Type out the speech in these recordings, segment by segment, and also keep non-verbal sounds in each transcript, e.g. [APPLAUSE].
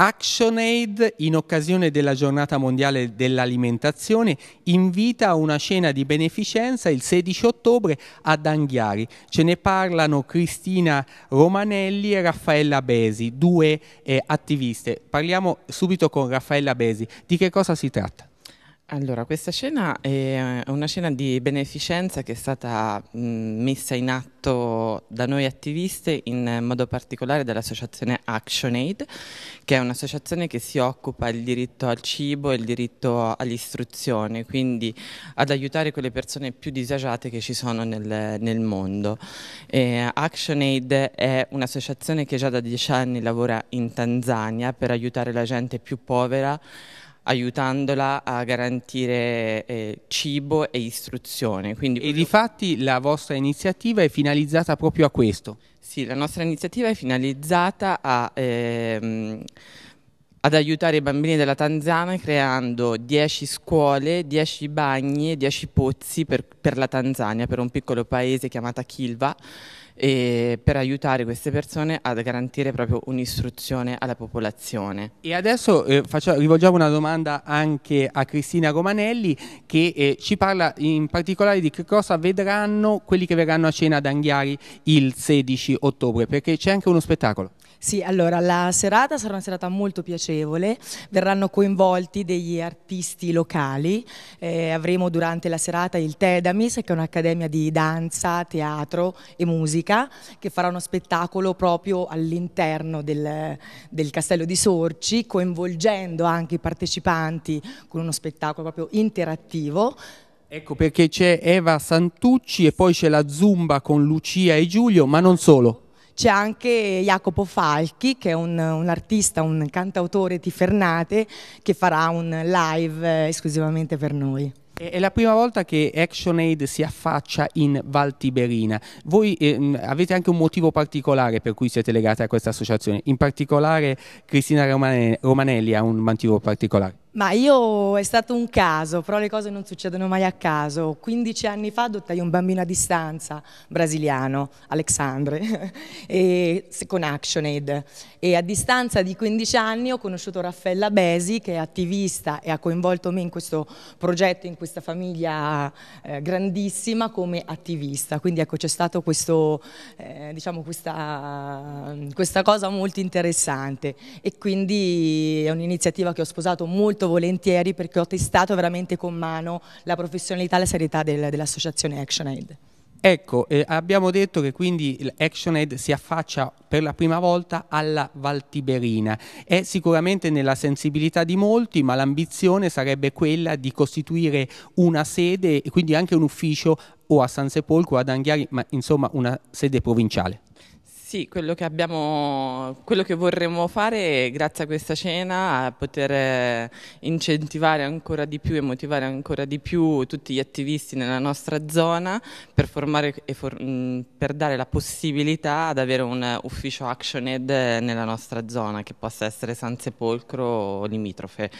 ActionAid, in occasione della giornata mondiale dell'alimentazione, invita a una cena di beneficenza il 16 ottobre ad Anghiari. Ce ne parlano Cristina Romanelli e Raffaella Besi, due eh, attiviste. Parliamo subito con Raffaella Besi. Di che cosa si tratta? Allora, questa scena è una scena di beneficenza che è stata messa in atto da noi attiviste, in modo particolare dall'associazione ActionAid, che è un'associazione che si occupa del diritto al cibo e il diritto all'istruzione, quindi ad aiutare quelle persone più disagiate che ci sono nel, nel mondo. Eh, ActionAid è un'associazione che già da dieci anni lavora in Tanzania per aiutare la gente più povera aiutandola a garantire eh, cibo e istruzione. Quindi... E di fatti la vostra iniziativa è finalizzata proprio a questo? Sì, la nostra iniziativa è finalizzata a... Ehm ad aiutare i bambini della Tanzania creando 10 scuole, 10 bagni e 10 pozzi per, per, la Tanzania, per un piccolo paese chiamato Kilva, per aiutare queste persone a garantire proprio un'istruzione alla popolazione. E adesso eh, faccio, rivolgiamo una domanda anche a Cristina Romanelli che eh, ci parla in particolare di che cosa vedranno quelli che verranno a cena ad Anghiari il 16 ottobre, perché c'è anche uno spettacolo. Sì, allora la serata sarà una serata molto piacevole, verranno coinvolti degli artisti locali, eh, avremo durante la serata il Tedamis che è un'accademia di danza, teatro e musica che farà uno spettacolo proprio all'interno del, del castello di Sorci coinvolgendo anche i partecipanti con uno spettacolo proprio interattivo. Ecco perché c'è Eva Santucci e poi c'è la Zumba con Lucia e Giulio, ma non solo c'è anche Jacopo Falchi che è un, un artista, un cantautore tifernate che farà un live eh, esclusivamente per noi. È la prima volta che ActionAid si affaccia in Val Tiberina. Voi eh, avete anche un motivo particolare per cui siete legati a questa associazione, in particolare Cristina Romanelli ha un motivo particolare. Ma io è stato un caso, però le cose non succedono mai a caso. 15 anni fa adottai un bambino a distanza brasiliano, Alexandre, [LAUGHS] e, con ActionAid. E a distanza di 15 anni ho conosciuto Raffaella Besi, che è attivista e ha coinvolto me in questo progetto, in questa famiglia eh, grandissima come attivista. Quindi ecco, c'è stata eh, diciamo questa, questa cosa molto interessante. E quindi è un'iniziativa che ho sposato molto molto volentieri perché ho testato veramente con mano la professionalità e la serietà del, dell'associazione ActionAid. Ecco, eh, abbiamo detto che quindi ActionAid si affaccia per la prima volta alla Valtiberina. È sicuramente nella sensibilità di molti, ma l'ambizione sarebbe quella di costituire una sede e quindi anche un ufficio o a San Sepolcro o ad Anghiari, ma insomma una sede provinciale. Sì, quello che, abbiamo, quello che vorremmo fare grazie a questa cena è poter eh, incentivare ancora di più e motivare ancora di più tutti gli attivisti nella nostra zona per, formare, for, mm, per dare la possibilità ad avere un ufficio ActionAid nella nostra zona che possa essere San Sepolcro o limitrofe.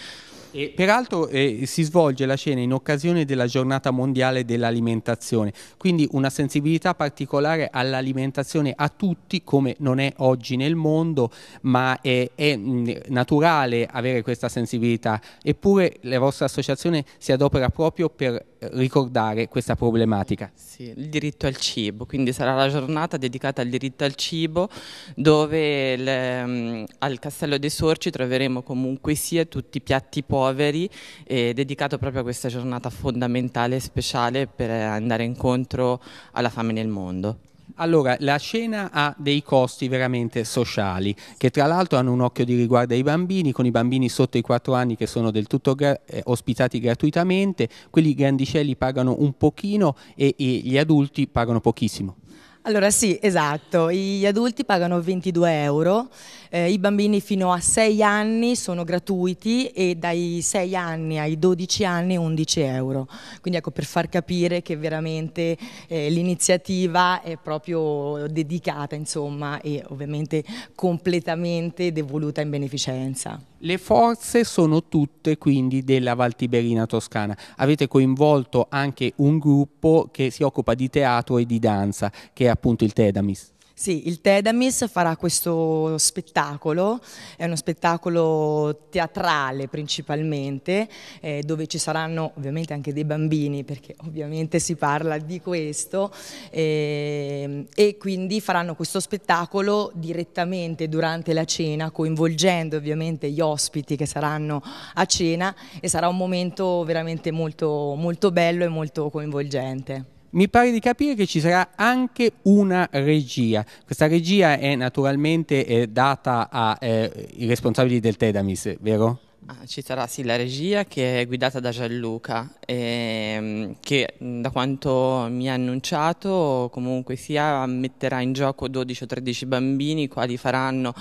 E, peraltro eh, si svolge la scena in occasione della giornata mondiale dell'alimentazione, quindi una sensibilità particolare all'alimentazione a tutti, come non è oggi nel mondo, ma è, è mm, naturale avere questa sensibilità. Eppure la vostra associazione si adopera proprio per ricordare questa problematica. Sì, il diritto al cibo, quindi sarà la giornata dedicata al diritto al cibo dove le, mm, al Castello dei Sorci troveremo comunque sia tutti i piatti poveri eh, dedicato proprio a questa giornata fondamentale e speciale per andare incontro alla fame nel mondo. Allora, la scena ha dei costi veramente sociali, che tra l'altro hanno un occhio di riguardo ai bambini, con i bambini sotto i 4 anni che sono del tutto gra eh, ospitati gratuitamente, quelli grandicelli pagano un pochino e, e gli adulti pagano pochissimo. Allora sì, esatto, gli adulti pagano 22 euro, eh, i bambini fino a 6 anni sono gratuiti e dai 6 anni ai 12 anni 11 euro. Quindi ecco per far capire che veramente eh, l'iniziativa è proprio dedicata insomma e ovviamente completamente devoluta in beneficenza. Le forze sono tutte quindi della Valtiberina Toscana. Avete coinvolto anche un gruppo che si occupa di teatro e di danza, che è appunto il Tedamis. Sì, il Tedamis farà questo spettacolo, è uno spettacolo teatrale principalmente, eh, dove ci saranno ovviamente anche dei bambini, perché ovviamente si parla di questo, eh, e quindi faranno questo spettacolo direttamente durante la cena, coinvolgendo ovviamente gli ospiti che saranno a cena e sarà un momento veramente molto, molto bello e molto coinvolgente mi pare di capire che ci sarà anche una regia. Questa regia è naturalmente eh, data ai eh, responsabili del Tedamis, vero? Ah, ci sarà sì la regia che è guidata da Gianluca, ehm, che da quanto mi ha annunciato comunque sia metterà in gioco 12 o 13 bambini, i quali faranno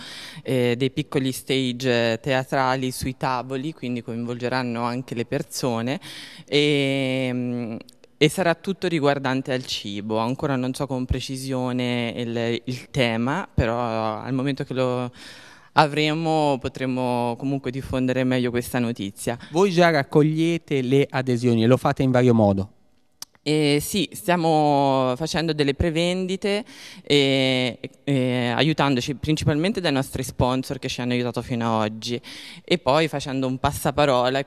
eh, dei piccoli stage teatrali sui tavoli, quindi coinvolgeranno anche le persone. E, ehm, e sarà tutto riguardante al cibo, ancora non so con precisione il, il tema, però al momento che lo avremo, potremo comunque diffondere meglio questa notizia. Voi già raccogliete le adesioni e lo fate in vario modo? Eh, sì, stiamo facendo delle prevendite e, e, aiutandoci principalmente dai nostri sponsor che ci hanno aiutato fino ad oggi e poi facendo un passaparola e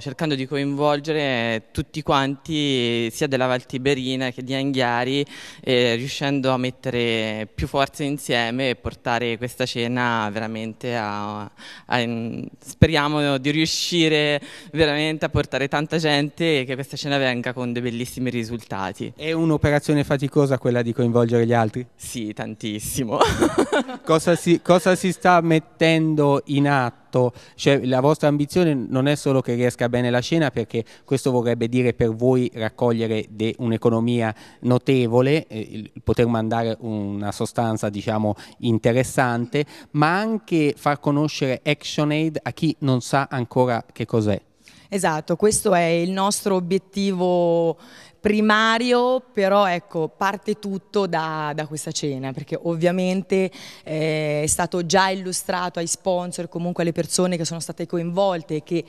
cercando di coinvolgere tutti quanti sia della Val Tiberina che di Anghiari eh, riuscendo a mettere più forze insieme e portare questa cena veramente a, a, a speriamo di riuscire veramente a portare tanta gente e che questa cena venga condivisa ottenendo bellissimi risultati. È un'operazione faticosa quella di coinvolgere gli altri? Sì, tantissimo. [LAUGHS] cosa, si, cosa si sta mettendo in atto? Cioè, la vostra ambizione non è solo che riesca bene la scena, perché questo vorrebbe dire per voi raccogliere un'economia notevole, eh, poter mandare una sostanza diciamo, interessante, ma anche far conoscere ActionAid a chi non sa ancora che cos'è. Esatto, questo è il nostro obiettivo primario, però ecco, parte tutto da, da questa cena, perché ovviamente eh, è stato già illustrato ai sponsor, comunque alle persone che sono state coinvolte, che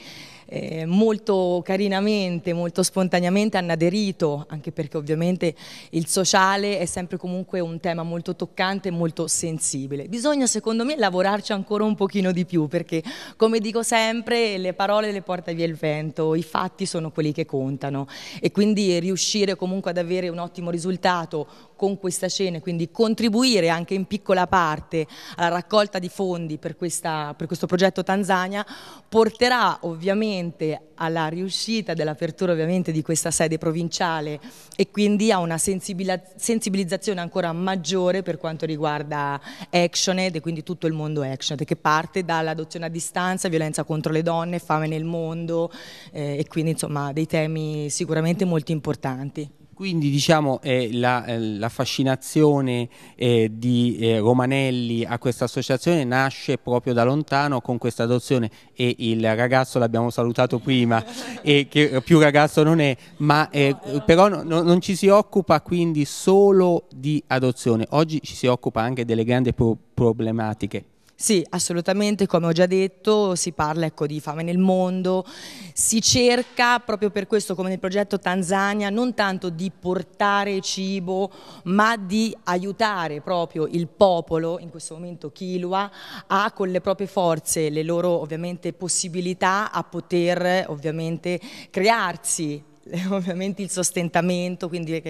eh, molto carinamente, molto spontaneamente hanno aderito, anche perché ovviamente il sociale è sempre comunque un tema molto toccante e molto sensibile. Bisogna secondo me lavorarci ancora un pochino di più perché come dico sempre le parole le porta via il vento, i fatti sono quelli che contano e quindi riuscire comunque ad avere un ottimo risultato con questa cena, quindi contribuire anche in piccola parte alla raccolta di fondi per, questa, per questo progetto Tanzania, porterà ovviamente alla riuscita dell'apertura ovviamente di questa sede provinciale e quindi a una sensibilizzazione ancora maggiore per quanto riguarda ActionAid e quindi tutto il mondo ActionAid che parte dall'adozione a distanza, violenza contro le donne, fame nel mondo eh, e quindi insomma dei temi sicuramente molto importanti. Quindi diciamo eh, la, eh, la, fascinazione eh, di eh, Romanelli a questa associazione nasce proprio da lontano con questa adozione e il ragazzo l'abbiamo salutato prima e che più ragazzo non è, ma eh, però no, non ci si occupa quindi solo di adozione, oggi ci si occupa anche delle grandi pro problematiche sì, assolutamente, come ho già detto, si parla ecco, di fame nel mondo, si cerca proprio per questo, come nel progetto Tanzania, non tanto di portare cibo, ma di aiutare proprio il popolo, in questo momento Kilua, a con le proprie forze, le loro ovviamente possibilità a poter ovviamente crearsi [LAUGHS] ovviamente il sostentamento, quindi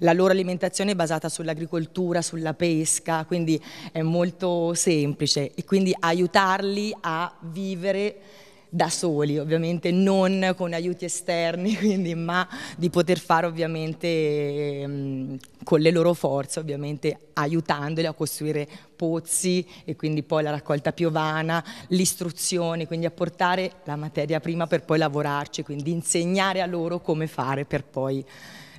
la loro alimentazione è basata sull'agricoltura, sulla pesca, quindi è molto semplice e quindi aiutarli a vivere da soli, ovviamente non con aiuti esterni, [LAUGHS] quindi, ma di poter fare ovviamente ehm, con le loro forze, ovviamente aiutandoli a costruire pozzi e quindi poi la raccolta piovana, l'istruzione, quindi a portare la materia prima per poi lavorarci, quindi insegnare a loro come fare per poi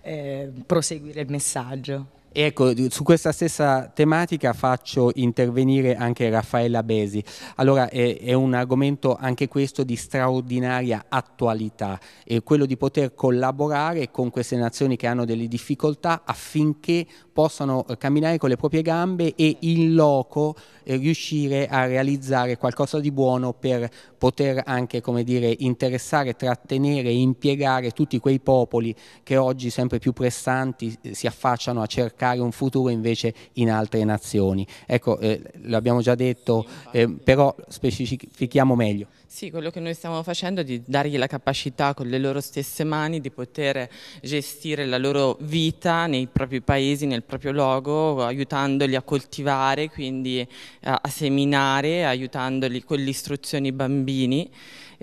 eh, proseguire il messaggio. E ecco, su questa stessa tematica faccio intervenire anche Raffaella Besi. Allora, è, è, un argomento anche questo di straordinaria attualità, è quello di poter collaborare con queste nazioni che hanno delle difficoltà affinché possano eh, camminare con le proprie gambe e in loco eh, riuscire a realizzare qualcosa di buono per poter anche, come dire, interessare, trattenere e impiegare tutti quei popoli che oggi sempre più pressanti eh, si affacciano a cercare cercare un futuro invece in altre nazioni. Ecco, eh, l'abbiamo già detto, eh, però specifichiamo meglio. Sì, quello che noi stiamo facendo è di dargli la capacità con le loro stesse mani di poter gestire la loro vita nei propri paesi, nel proprio luogo, aiutandoli a coltivare, quindi a, a seminare, aiutandoli con l'istruzione i bambini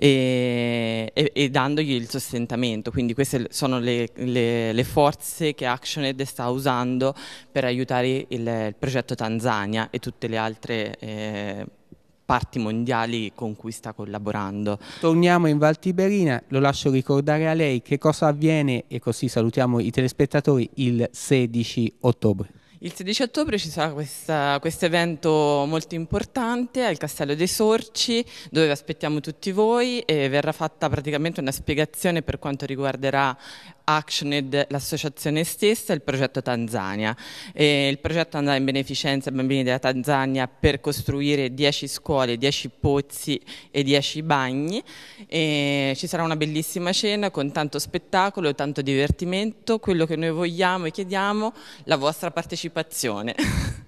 e, e, e dandogli il sostentamento. Quindi queste sono le, le, le, forze che ActionAid sta usando per aiutare il, il progetto Tanzania e tutte le altre eh, parti mondiali con cui sta collaborando. Torniamo in Val Tiberina, lo lascio ricordare a lei che cosa avviene e così salutiamo i telespettatori il 16 ottobre. Il 16 ottobre ci sarà questo evento molto importante al Castello dei Sorci dove vi aspettiamo tutti voi e verrà fatta praticamente una spiegazione per quanto riguarderà Actioned, l'associazione stessa e il progetto Tanzania. E il progetto andrà in beneficenza ai bambini della Tanzania per costruire 10 scuole, 10 pozzi e 10 bagni. E ci sarà una bellissima cena con tanto spettacolo, tanto divertimento. Quello che noi vogliamo e chiediamo è la vostra partecipazione. [LAUGHS]